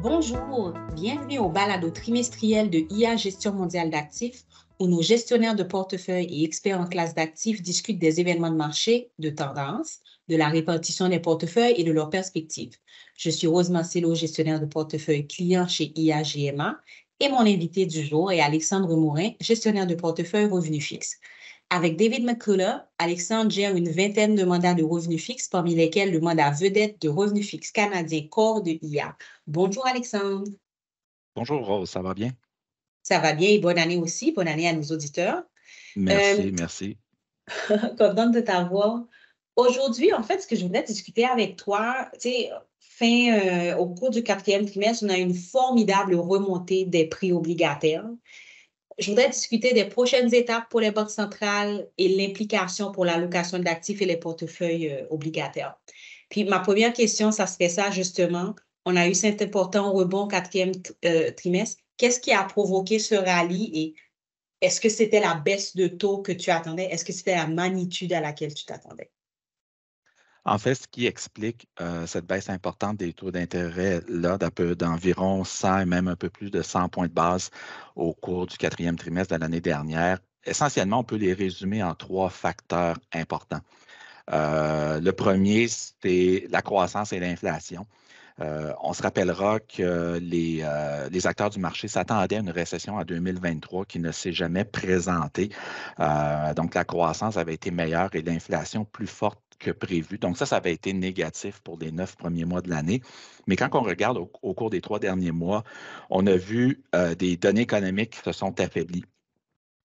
Bonjour, bienvenue au balado trimestriel de IA Gestion mondiale d'actifs où nos gestionnaires de portefeuille et experts en classe d'actifs discutent des événements de marché, de tendances, de la répartition des portefeuilles et de leurs perspectives. Je suis Rose Marcello, gestionnaire de portefeuille client chez IA GMA et mon invité du jour est Alexandre Mourin, gestionnaire de portefeuille revenu fixe. Avec David McCullough, Alexandre gère une vingtaine de mandats de revenus fixes, parmi lesquels le mandat vedette de revenus fixes canadien Corps de IA. Bonjour Alexandre. Bonjour Rose, ça va bien? Ça va bien et bonne année aussi. Bonne année à nos auditeurs. Merci, euh, merci. Content de t'avoir. Aujourd'hui, en fait, ce que je voulais discuter avec toi, c'est fin, euh, au cours du quatrième trimestre, on a une formidable remontée des prix obligataires je voudrais discuter des prochaines étapes pour les banques centrales et l'implication pour l'allocation d'actifs et les portefeuilles euh, obligataires. Puis ma première question, ça serait ça justement. On a eu cet important rebond quatrième euh, trimestre. Qu'est-ce qui a provoqué ce rallye et est-ce que c'était la baisse de taux que tu attendais? Est-ce que c'était la magnitude à laquelle tu t'attendais? En fait, ce qui explique euh, cette baisse importante des taux d'intérêt là d'environ 100 et même un peu plus de 100 points de base au cours du quatrième trimestre de l'année dernière, essentiellement, on peut les résumer en trois facteurs importants. Euh, le premier, c'est la croissance et l'inflation. Euh, on se rappellera que les, acteurs du marché s'attendaient à une récession en 2023 qui ne s'est jamais présentée. donc, la croissance avait été meilleure et l'inflation plus forte que prévu. Donc ça, ça avait été négatif pour les neuf premiers mois de l'année. Mais quand on regarde au, cours des trois derniers mois, on a vu euh, des données économiques qui se sont affaiblies.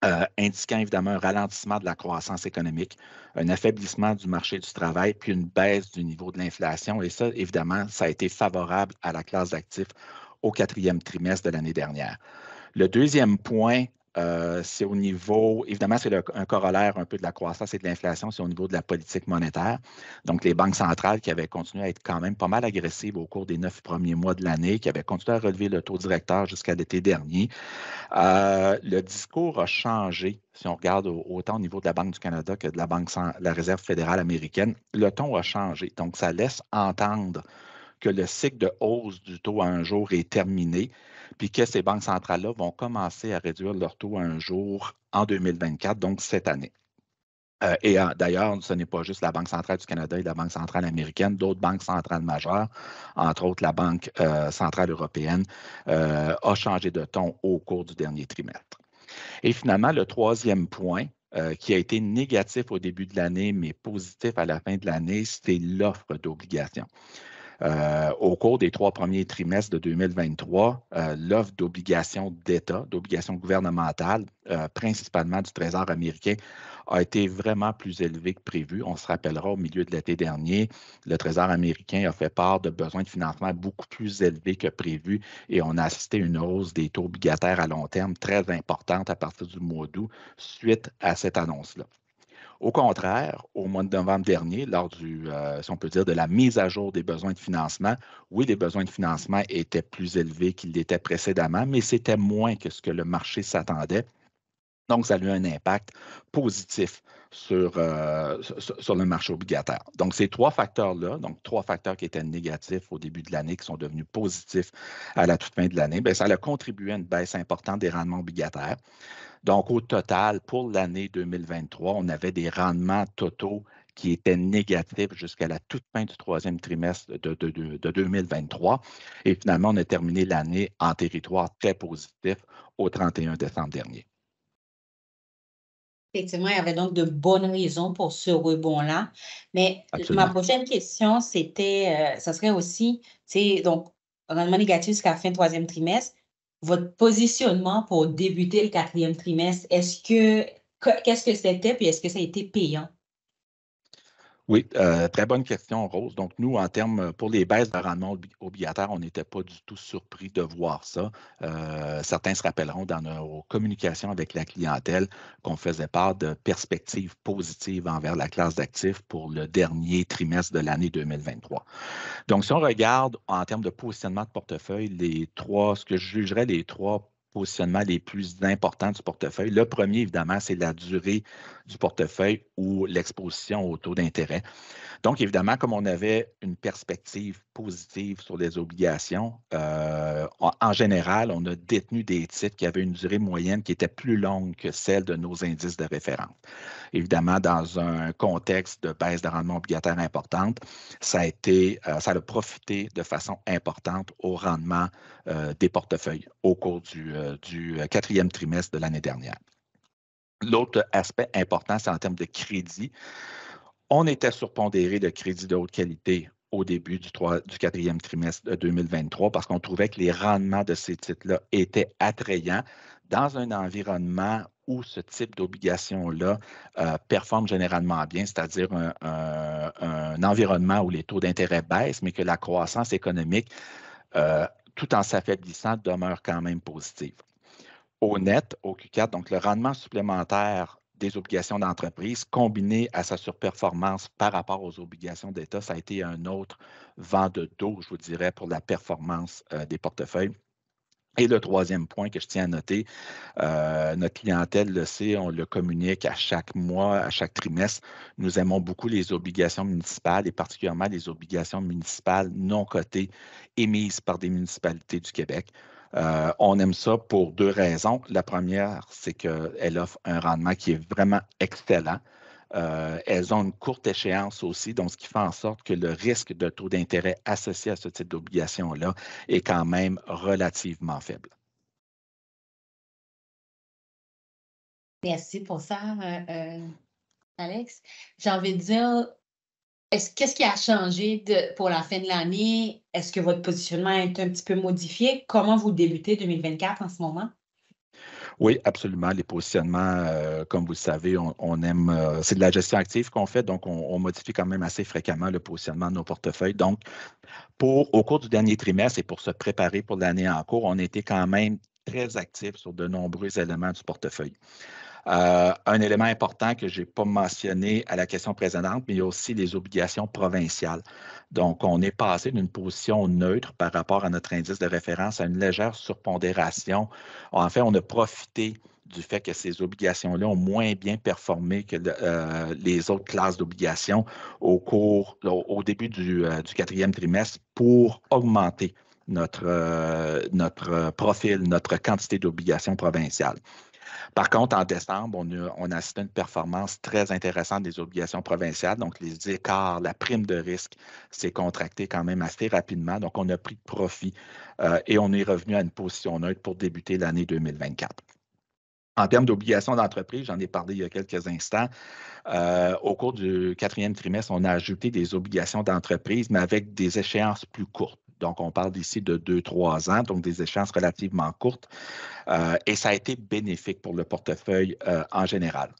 Euh, indiquant évidemment un ralentissement de la croissance économique, un affaiblissement du marché du travail, puis une baisse du niveau de l'inflation. Et ça, évidemment, ça a été favorable à la classe d'actifs au quatrième trimestre de l'année dernière. Le deuxième point euh, c'est au niveau, évidemment, c'est un corollaire un peu de la croissance et de l'inflation, c'est au niveau de la politique monétaire. Donc, les banques centrales qui avaient continué à être quand même pas mal agressives au cours des neuf premiers mois de l'année, qui avaient continué à relever le taux directeur jusqu'à l'été dernier, euh, le discours a changé. Si on regarde autant au niveau de la Banque du Canada que de la Banque la Réserve fédérale américaine, le ton a changé. Donc, ça laisse entendre que le cycle de hausse du taux à un jour est terminé, puis que ces banques centrales-là vont commencer à réduire leur taux un jour en 2024, donc cette année. Euh, et d'ailleurs, ce n'est pas juste la Banque centrale du Canada et la Banque centrale américaine, d'autres banques centrales majeures, entre autres la Banque euh, centrale européenne, euh, a changé de ton au cours du dernier trimestre. Et finalement, le troisième point, euh, qui a été négatif au début de l'année, mais positif à la fin de l'année, c'était l'offre d'obligations. Euh, au cours des trois premiers trimestres de 2023, euh, l'offre d'obligations d'État, d'obligations gouvernementales, euh, principalement du Trésor américain, a été vraiment plus élevée que prévu. On se rappellera, au milieu de l'été dernier, le Trésor américain a fait part de besoins de financement beaucoup plus élevés que prévu et on a assisté à une hausse des taux obligataires à long terme très importante à partir du mois d'août suite à cette annonce-là. Au contraire, au mois de novembre dernier, lors du, euh, si on peut dire, de la mise à jour des besoins de financement, oui, les besoins de financement étaient plus élevés qu'ils l'étaient précédemment, mais c'était moins que ce que le marché s'attendait. Donc, ça a eu un impact positif sur, euh, sur le marché obligataire. Donc, ces trois facteurs-là, donc trois facteurs qui étaient négatifs au début de l'année, qui sont devenus positifs à la toute fin de l'année, ben, ça a contribué à une baisse importante des rendements obligataires. Donc, au total, pour l'année 2023, on avait des rendements totaux qui étaient négatifs jusqu'à la toute fin du troisième trimestre de, 2023. Et finalement, on a terminé l'année en territoire très positif au 31 décembre dernier. Effectivement, il y avait donc de bonnes raisons pour ce rebond-là. Mais ma prochaine question, c'était, euh, ça serait aussi, tu sais, donc, rendement négatif jusqu'à la fin du troisième trimestre votre positionnement pour débuter le quatrième trimestre, est-ce que qu'est-ce que c'était, puis est-ce que ça a été payant oui, euh, très bonne question, Rose. Donc, nous, en termes euh, pour les baisses de rendement obligataire, on n'était pas du tout surpris de voir ça. Euh, certains se rappelleront dans nos communications avec la clientèle qu'on faisait part de perspectives positives envers la classe d'actifs pour le dernier trimestre de l'année 2023. Donc, si on regarde en termes de positionnement de portefeuille, les trois, ce que je jugerais les trois positionnements les plus importants du portefeuille. Le premier, évidemment, c'est la durée du portefeuille ou l'exposition au taux d'intérêt. Donc, évidemment, comme on avait une perspective positive sur les obligations, euh, en général, on a détenu des titres qui avaient une durée moyenne qui était plus longue que celle de nos indices de référence. Évidemment, dans un contexte de baisse de rendement obligataire importante, ça a été, euh, ça a profité de façon importante au rendement euh, des portefeuilles au cours du, euh, du euh, quatrième trimestre de l'année dernière. L'autre aspect important, c'est en termes de crédit. On était surpondéré de crédits de haute qualité au début du, quatrième trimestre de 2023 parce qu'on trouvait que les rendements de ces titres-là étaient attrayants dans un environnement où ce type d'obligation-là euh, performe généralement bien, c'est-à-dire un, environnement où les taux d'intérêt baissent, mais que la croissance économique euh, tout en s'affaiblissant, demeure quand même positive. Au net, au Q4, donc le rendement supplémentaire des obligations d'entreprise combiné à sa surperformance par rapport aux obligations d'État, ça a été un autre vent de dos, je vous dirais, pour la performance euh, des portefeuilles. Et le troisième point que je tiens à noter, euh, notre clientèle le sait, on le communique à chaque mois, à chaque trimestre. Nous aimons beaucoup les obligations municipales et particulièrement les obligations municipales non cotées émises par des municipalités du Québec. Euh, on aime ça pour deux raisons. La première, c'est qu'elle offre un rendement qui est vraiment excellent. Euh, elles ont une courte échéance aussi, donc ce qui fait en sorte que le risque de taux d'intérêt associé à ce type d'obligation-là est quand même relativement faible. Merci pour ça, euh, euh, Alex. J'ai envie de dire, qu'est-ce qui a changé pour la fin de l'année? Est-ce que votre positionnement est un petit peu modifié? Comment vous débutez 2024 en ce moment? Oui, absolument. Les positionnements, euh, comme vous le savez, on, aime, euh, c'est de la gestion active qu'on fait, donc on, modifie quand même assez fréquemment le positionnement de nos portefeuilles. Donc, au cours du dernier trimestre et pour se préparer pour l'année en cours, on était quand même très actifs sur de nombreux éléments du portefeuille. Euh, un élément important que je n'ai pas mentionné à la question précédente, mais il y a aussi les obligations provinciales. Donc, on est passé d'une position neutre par rapport à notre indice de référence à une légère surpondération. En fait, on a profité du fait que ces obligations-là ont moins bien performé que euh, les autres classes d'obligations au cours, au, début euh, du, quatrième trimestre pour augmenter notre, notre profil, notre quantité d'obligations provinciales. Par contre, en décembre, on, a, assisté à une performance très intéressante des obligations provinciales. Donc, les écarts, la prime de risque s'est contractée quand même assez rapidement. Donc, on a pris profit euh, et on est revenu à une position neutre pour débuter l'année 2024. En termes d'obligations d'entreprise, j'en ai parlé il y a quelques instants. Euh, au cours du quatrième trimestre, on a ajouté des obligations d'entreprise, mais avec des échéances plus courtes. Donc, on parle ici de deux, trois ans, donc des échéances relativement courtes. Euh, et ça a été bénéfique pour le portefeuille euh, en général.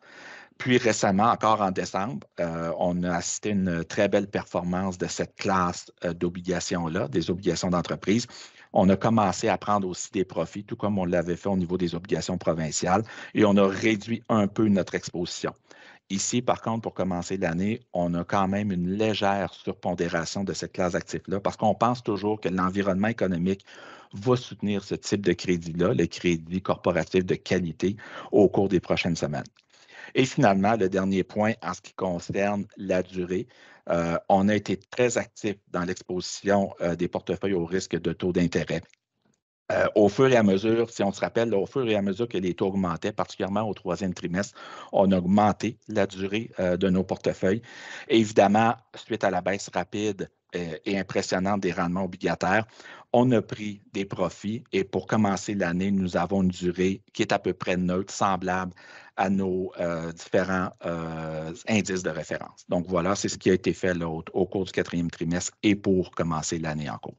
Puis récemment, encore en décembre, euh, on a assisté à une très belle performance de cette classe d'obligations-là, des obligations d'entreprise. On a commencé à prendre aussi des profits, tout comme on l'avait fait au niveau des obligations provinciales, et on a réduit un peu notre exposition. Ici, par contre, pour commencer l'année, on a quand même une légère surpondération de cette classe d'actifs-là parce qu'on pense toujours que l'environnement économique va soutenir ce type de crédit-là, le crédit corporatif de qualité, au cours des prochaines semaines. Et finalement, le dernier point en ce qui concerne la durée, euh, on a été très actif dans l'exposition euh, des portefeuilles au risque de taux d'intérêt euh, au fur et à mesure, si on se rappelle, au fur et à mesure que les taux augmentaient, particulièrement au troisième trimestre, on a augmenté la durée euh, de nos portefeuilles. évidemment, suite à la baisse rapide euh, et impressionnante des rendements obligataires, on a pris des profits et pour commencer l'année, nous avons une durée qui est à peu près neutre, semblable à nos différents indices de référence. Donc voilà, c'est ce qui a été fait au cours du quatrième trimestre et pour commencer l'année en cours.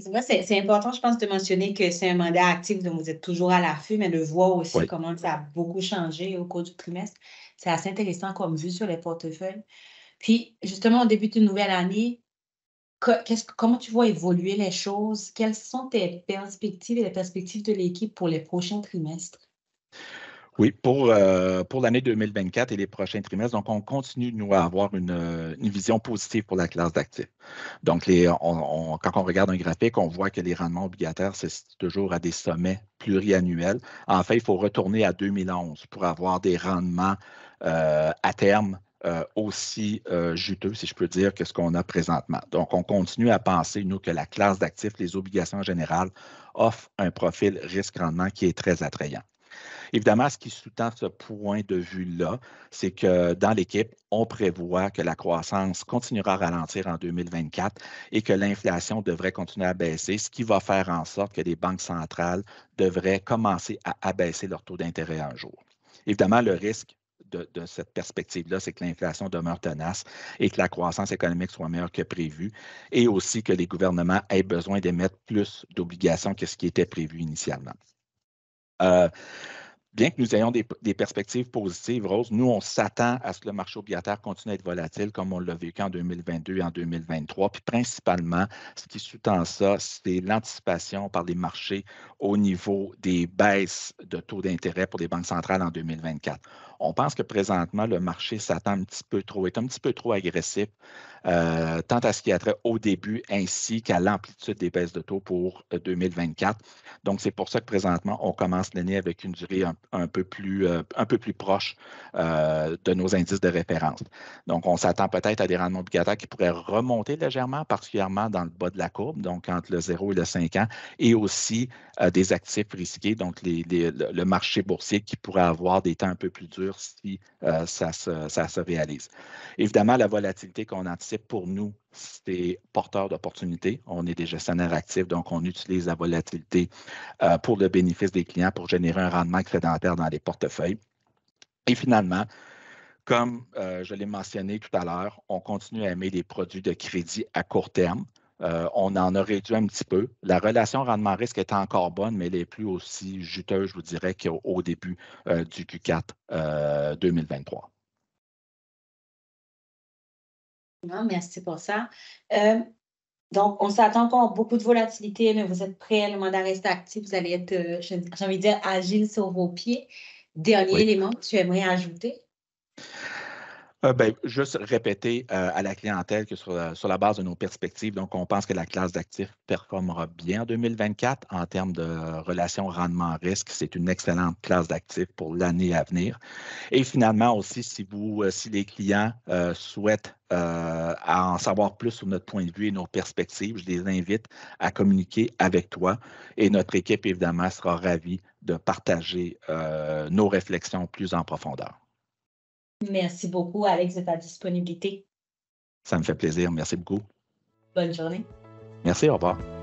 C'est important, je pense, de mentionner que c'est un mandat actif, donc vous êtes toujours à l'affût, mais de voir aussi comment ça a beaucoup changé au cours du trimestre. C'est assez intéressant comme vue sur les portefeuilles. Puis, justement, au début d'une nouvelle année, comment tu vois évoluer les choses? Quelles sont tes perspectives et les perspectives de l'équipe pour les prochains trimestres? Oui, pour, euh, pour l'année 2024 et les prochains trimestres. Donc, on continue, nous, à avoir une, euh, vision positive pour la classe d'actifs. Donc, quand on regarde un graphique, on voit que les rendements obligataires, c'est toujours à des sommets pluriannuels. En fait, il faut retourner à 2011 pour avoir des rendements euh, à terme aussi juteux, si je peux dire, que ce qu'on a présentement. Donc, on continue à penser, nous, que la classe d'actifs, les obligations en général, offre un profil risque-rendement qui est très attrayant. Évidemment, ce qui sous-tend ce point de vue-là, c'est que dans l'équipe, on prévoit que la croissance continuera à ralentir en 2024 et que l'inflation devrait continuer à baisser, ce qui va faire en sorte que les banques centrales devraient commencer à abaisser leur taux d'intérêt un jour. Évidemment, le risque de, cette perspective-là, c'est que l'inflation demeure tenace et que la croissance économique soit meilleure que prévu, et aussi que les gouvernements aient besoin d'émettre plus d'obligations que ce qui était prévu initialement. Euh, bien que nous ayons des, perspectives positives, Rose, nous, on s'attend à ce que le marché obligataire continue à être volatile comme on l'a vécu en 2022 et en 2023. Puis principalement, ce qui sous-tend ça, c'est l'anticipation par les marchés au niveau des baisses de taux d'intérêt pour les banques centrales en 2024. On pense que présentement, le marché s'attend un petit peu trop, est un petit peu trop agressif, euh, tant à ce qui a trait au début ainsi qu'à l'amplitude des baisses de taux pour 2024. Euh, donc, c'est pour ça que présentement, on commence l'année avec une durée un, euh, peu, plus, proche de nos indices de référence. Donc, on s'attend peut-être à des rendements obligataires qui pourraient remonter légèrement, particulièrement dans le bas de la courbe, donc entre le 0 et le 5 ans, et aussi des actifs risqués, donc le marché boursier qui pourrait avoir des temps un peu plus durs si euh, ça, se, réalise. Évidemment, la volatilité qu'on anticipe pour nous, c'est porteur d'opportunités. On est des gestionnaires actifs, donc on utilise la volatilité euh, pour le bénéfice des clients pour générer un rendement excédentaire dans les portefeuilles. Et finalement, comme euh, je l'ai mentionné tout à l'heure, on continue à aimer les produits de crédit à court terme euh, on en a réduit un petit peu. La relation rendement-risque est encore bonne, mais elle n'est plus aussi juteuse, je vous dirais, qu'au début euh, du Q4 2023. Euh, merci pour ça. donc, on s'attend encore à beaucoup de volatilité, mais vous êtes prêt, le mandat reste actif, vous allez être, j'ai envie de dire, agile sur vos pieds. Dernier élément que tu aimerais ajouter? Euh, ben, juste répéter euh, à la clientèle que euh, sur, la base de nos perspectives, donc on pense que la classe d'actifs performera bien en 2024 en termes de relation rendement-risque. C'est une excellente classe d'actifs pour l'année à venir. Et finalement aussi, si vous, si les clients souhaitent en savoir plus sur notre point de vue et nos perspectives, je les invite à communiquer avec toi. Et notre équipe, évidemment, sera ravie de partager nos réflexions plus en profondeur. Merci beaucoup, Alex, de ta disponibilité. Ça me fait plaisir. Merci beaucoup. Bonne journée. Merci, au revoir.